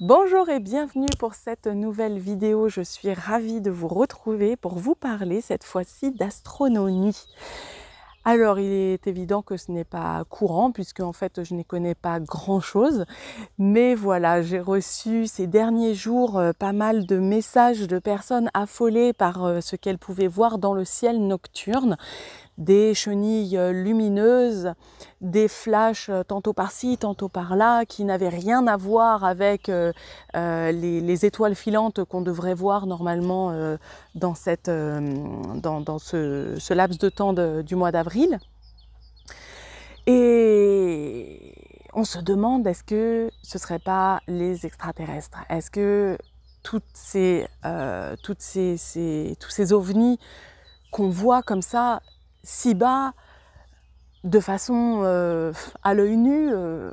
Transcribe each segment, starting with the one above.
Bonjour et bienvenue pour cette nouvelle vidéo. Je suis ravie de vous retrouver pour vous parler cette fois-ci d'astronomie. Alors, il est évident que ce n'est pas courant puisque en fait, je n'y connais pas grand-chose, mais voilà, j'ai reçu ces derniers jours euh, pas mal de messages de personnes affolées par euh, ce qu'elles pouvaient voir dans le ciel nocturne des chenilles euh, lumineuses, des flashs euh, tantôt par-ci, tantôt par-là, qui n'avaient rien à voir avec euh, les, étoiles filantes qu'on devrait voir normalement dans, cette, dans, ce, laps de temps du mois d'avril. Et on se demande est-ce que ce ne seraient pas les extraterrestres Est-ce que toutes ces, toutes tous ces ovnis qu'on voit comme ça, si bas, de façon euh, à l'œil nu, euh,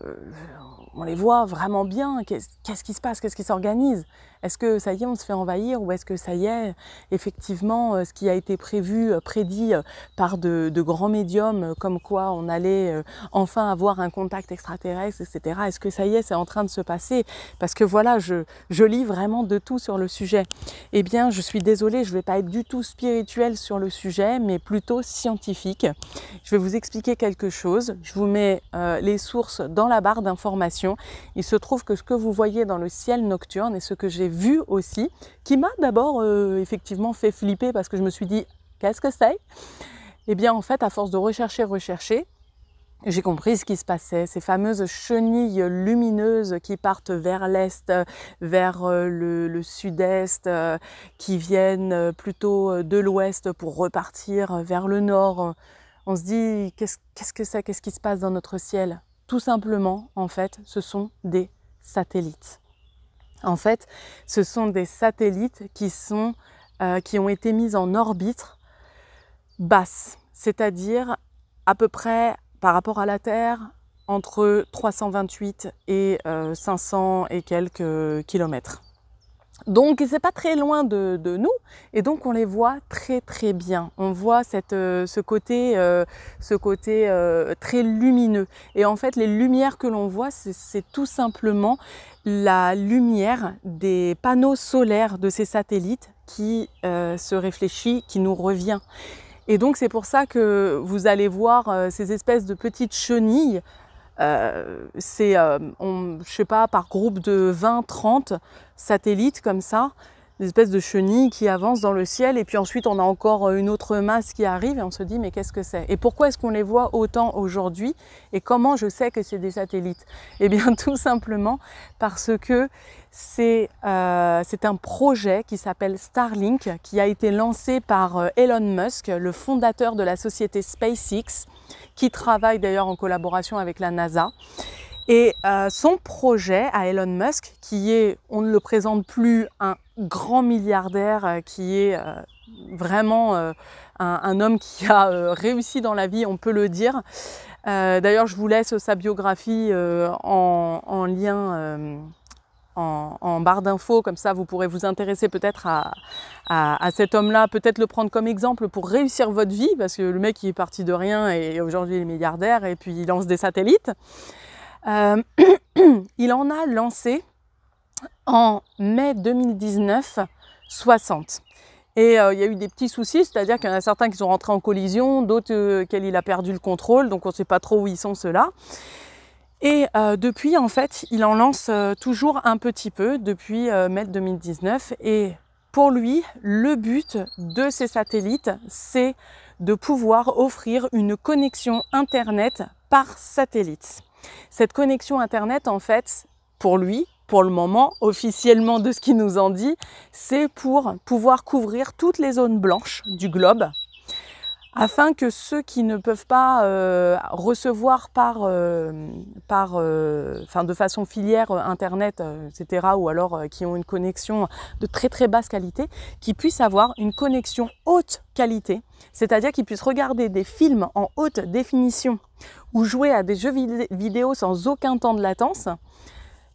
on les voit vraiment bien. Qu'est-ce qui se passe Qu'est-ce qui s'organise Est-ce que ça y est, on se fait envahir Ou est-ce que ça y est, effectivement, euh, ce qui a été prévu, euh, prédit euh, par de, grands médiums, comme quoi on allait enfin avoir un contact extraterrestre, etc. Est-ce que ça y est, c'est en train de se passer Parce que voilà, je, lis vraiment de tout sur le sujet. Eh bien, je suis désolée, je ne vais pas être du tout spirituelle sur le sujet, mais plutôt scientifique. Je vais vous expliquer quelque chose. Je vous mets les sources dans la barre d'informations il se trouve que ce que vous voyez dans le ciel nocturne et ce que j'ai vu aussi, qui m'a d'abord euh, effectivement fait flipper parce que je me suis dit qu'est-ce que c'est Eh bien en fait, à force de rechercher, rechercher, j'ai compris ce qui se passait, ces fameuses chenilles lumineuses qui partent vers l'est, vers euh, le, sud-est, euh, qui viennent plutôt de l'ouest pour repartir vers le nord. On se dit, qu'est-ce -ce que c'est, qu'est-ce qui se passe dans notre ciel tout simplement, en fait, ce sont des satellites. En fait, ce sont des satellites qui, sont, euh, qui ont été mis en orbite basse, c'est-à-dire à peu près par rapport à la Terre entre 328 et 500 euh, et quelques kilomètres. Donc c'est pas très loin de, nous et donc on les voit très très bien. On voit euh, ce côté, euh, euh, très lumineux. Et en fait les lumières que l'on voit c'est tout simplement la lumière des panneaux solaires de ces satellites qui se réfléchit, qui nous revient. Et donc c'est pour ça que vous allez voir ces espèces de petites chenilles euh, c'est, euh, je sais pas, par groupe de 20-30 satellites comme ça des espèces de chenilles qui avancent dans le ciel et puis ensuite on a encore euh, une autre masse qui arrive et on se dit mais qu'est-ce que c'est Et pourquoi est-ce qu'on les voit autant aujourd'hui et comment je sais que c'est des satellites Eh bien tout simplement parce que c'est euh, un projet qui s'appelle Starlink qui a été lancé par euh, Elon Musk, le fondateur de la société SpaceX, qui travaille d'ailleurs en collaboration avec la NASA. Et euh, son projet à Elon Musk, qui est, on ne le présente plus, un grand milliardaire euh, qui est euh, vraiment un, homme qui a réussi dans la vie, on peut le dire. D'ailleurs, je vous laisse sa biographie en, lien. En, barre d'infos, comme ça vous pourrez vous intéresser peut-être à, à, à, cet homme-là, peut-être le prendre comme exemple pour réussir votre vie, parce que le mec il est parti de rien et aujourd'hui il est milliardaire et puis il lance des satellites. Euh, il en a lancé en mai 2019 60. Et euh, il y a eu des petits soucis, c'est-à-dire qu'il y en a certains qui sont rentrés en collision, d'autres euh, il a perdu le contrôle, donc on ne sait pas trop où ils sont ceux-là. Et depuis, en fait, il en lance toujours un petit peu depuis mai 2019. Et pour lui, le but de ces satellites, c'est de pouvoir offrir une connexion Internet par satellite. Cette connexion Internet, en fait, pour lui, pour le moment, officiellement de ce qu'il nous en dit, c'est pour pouvoir couvrir toutes les zones blanches du globe afin que ceux qui ne peuvent pas euh, recevoir par, euh, par, euh, de façon filière internet, etc., ou alors qui ont une connexion de très très basse qualité, qui puissent avoir une connexion haute qualité, c'est-à-dire qu'ils puissent regarder des films en haute définition ou jouer à des jeux vidéo sans aucun temps de latence.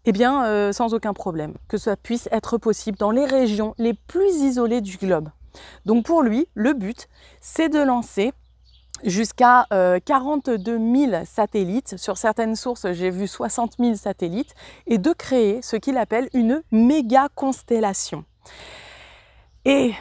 Eh bien, sans aucun problème, que ça puisse être possible dans les régions les plus isolées du globe. Donc pour lui, le but, c'est de lancer jusqu'à 42 euh, 000 satellites. Sur certaines sources, j'ai vu 60 000 satellites et de créer ce qu'il appelle une méga constellation. Et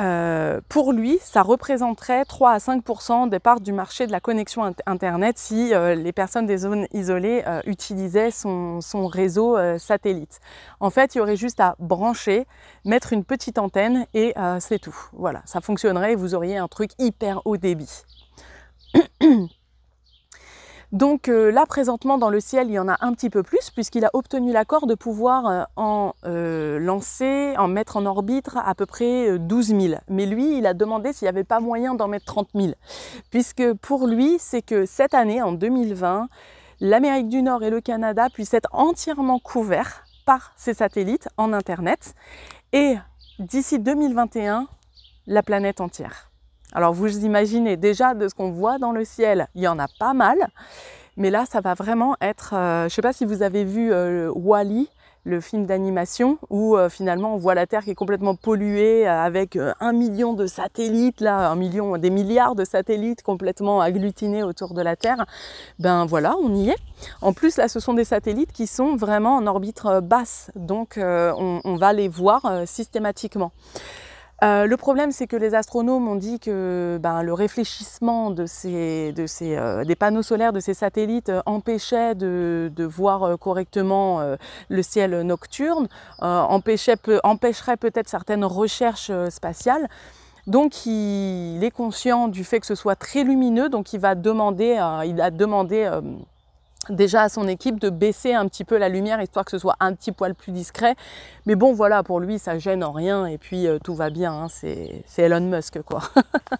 euh, pour lui, ça représenterait 3 à 5 des parts du marché de la connexion Internet si euh, les personnes des zones isolées euh, utilisaient son, son réseau satellite. En fait, il y aurait juste à brancher, mettre une petite antenne et c'est tout. Voilà, ça fonctionnerait et vous auriez un truc hyper haut débit. Donc euh, là, présentement, dans le ciel, il y en a un petit peu plus, puisqu'il a obtenu l'accord de pouvoir euh, en euh, lancer, en mettre en orbite à peu près 12 000. Mais lui, il a demandé s'il n'y avait pas moyen d'en mettre 30 000, puisque pour lui, c'est que cette année, en 2020, l'Amérique du Nord et le Canada puissent être entièrement couverts par ces satellites en Internet, et d'ici 2021, la planète entière. Alors vous imaginez déjà de ce qu'on voit dans le ciel, il y en a pas mal, mais là ça va vraiment être, euh, je ne sais pas si vous avez vu euh, Wally, le film d'animation où euh, finalement on voit la Terre qui est complètement polluée avec un million de satellites là, un million, des milliards de satellites complètement agglutinés autour de la Terre. Ben voilà, on y est. En plus là, ce sont des satellites qui sont vraiment en orbite basse, donc on, va les voir systématiquement. Euh, le problème, c'est que les astronomes ont dit que ben, le réfléchissement de ces, de euh, des panneaux solaires de ces satellites euh, empêchait de, voir correctement le ciel nocturne, empêchait, empêcherait peut-être certaines recherches spatiales. Donc il est conscient du fait que ce soit très lumineux, donc il va demander, il a demandé déjà à son équipe de baisser un petit peu la lumière histoire que ce soit un petit poil plus discret. Mais bon, voilà, pour lui, ça gêne en rien et puis euh, tout va bien. Hein, c'est Elon Musk, quoi.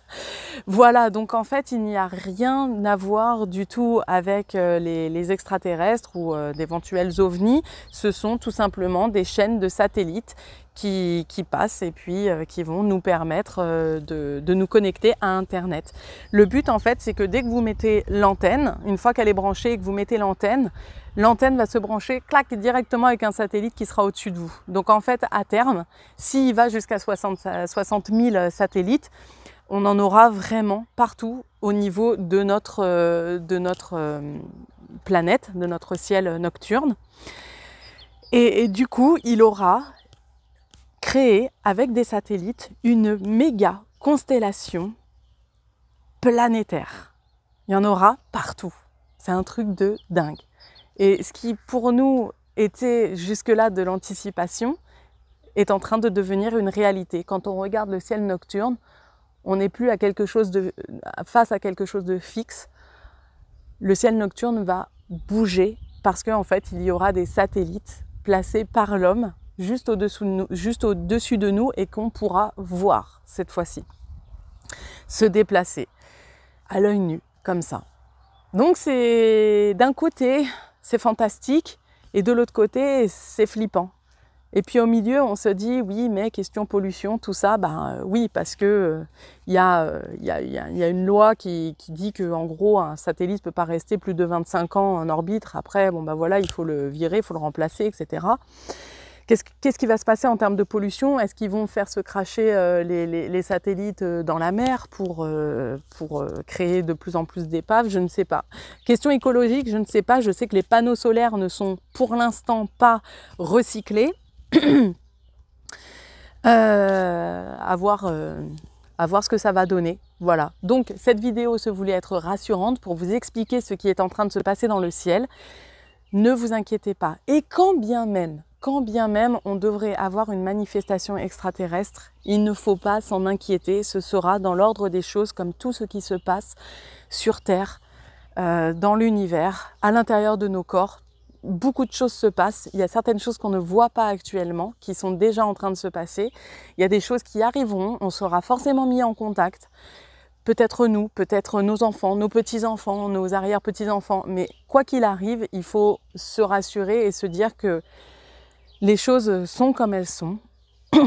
voilà, donc en fait, il n'y a rien à voir du tout avec euh, les, extraterrestres ou euh, d'éventuels ovnis. Ce sont tout simplement des chaînes de satellites qui, passent et puis euh, qui vont nous permettre euh, de, nous connecter à Internet. Le but en fait c'est que dès que vous mettez l'antenne, une fois qu'elle est branchée et que vous mettez l'antenne, l'antenne va se brancher clac directement avec un satellite qui sera au-dessus de vous. Donc en fait à terme, s'il va jusqu'à 60, 000 euh, satellites, on en aura vraiment partout au niveau de notre, de notre planète, de notre ciel nocturne. et, du coup, il aura créer avec des satellites une méga constellation planétaire. Il y en aura partout. C'est un truc de dingue. Et ce qui pour nous était jusque-là de l'anticipation est en train de devenir une réalité. Quand on regarde le ciel nocturne, on n'est plus à quelque chose de, face à quelque chose de fixe. Le ciel nocturne va bouger parce qu'en fait, il y aura des satellites placés par l'homme juste au dessous de nous, juste au-dessus de nous et qu'on pourra voir cette fois-ci. Se déplacer à l'œil nu, comme ça. Donc c'est d'un côté, c'est fantastique et de l'autre côté, c'est flippant. Et puis au milieu, on se dit oui, mais question pollution, tout ça, ben euh, oui, parce que il euh, euh, y, a, une loi qui, dit que en gros, un satellite peut pas rester plus de 25 ans en orbite. Après, bon ben voilà, il faut le virer, il faut le remplacer, etc. Qu'est-ce qui va se passer en termes de pollution Est-ce qu'ils vont faire se cracher euh, les, satellites euh, dans la mer pour, euh, pour créer de plus en plus d'épaves Je ne sais pas. Question écologique, je ne sais pas. Je sais que les panneaux solaires ne sont pour l'instant pas recyclés. à voir ce que ça va donner. Voilà, donc cette vidéo se voulait être rassurante pour vous expliquer ce qui est en train de se passer dans le ciel. Ne vous inquiétez pas. Et quand bien même quand bien même on devrait avoir une manifestation extraterrestre, il ne faut pas s'en inquiéter, ce sera dans l'ordre des choses comme tout ce qui se passe sur Terre, euh, dans l'univers, à l'intérieur de nos corps. Beaucoup de choses se passent, il y a certaines choses qu'on ne voit pas actuellement, qui sont déjà en train de se passer, il y a des choses qui arriveront, on sera forcément mis en contact, peut-être nous, peut-être nos enfants, nos petits-enfants, nos arrière-petits-enfants, mais quoi qu'il arrive, il faut se rassurer et se dire que les choses sont comme elles sont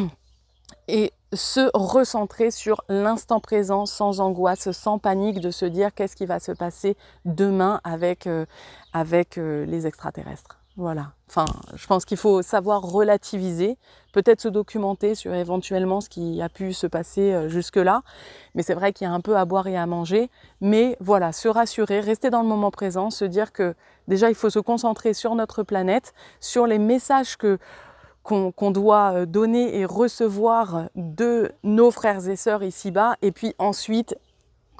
et se recentrer sur l'instant présent sans angoisse, sans panique de se dire qu'est-ce qui va se passer demain avec, euh, avec euh, les extraterrestres. Voilà. Enfin, je pense qu'il faut savoir relativiser, peut-être se documenter sur éventuellement ce qui a pu se passer euh, jusque-là. Mais c'est vrai qu'il y a un peu à boire et à manger. Mais voilà, se rassurer, rester dans le moment présent, se dire que déjà il faut se concentrer sur notre planète, sur les messages que qu'on doit euh, donner et recevoir de nos frères et sœurs ici-bas, et puis ensuite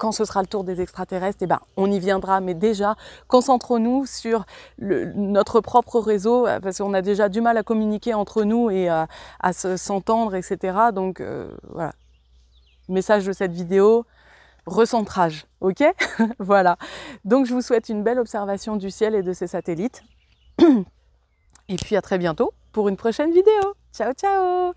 quand ce sera le tour des extraterrestres, et eh ben, on y viendra. Mais déjà, concentrons-nous sur notre propre réseau, euh, parce qu'on a déjà du mal à communiquer entre nous et euh, à, s'entendre, etc. Donc euh, voilà, message de cette vidéo, recentrage, ok Voilà. Donc je vous souhaite une belle observation du ciel et de ses satellites. Et puis à très bientôt pour une prochaine vidéo. Ciao ciao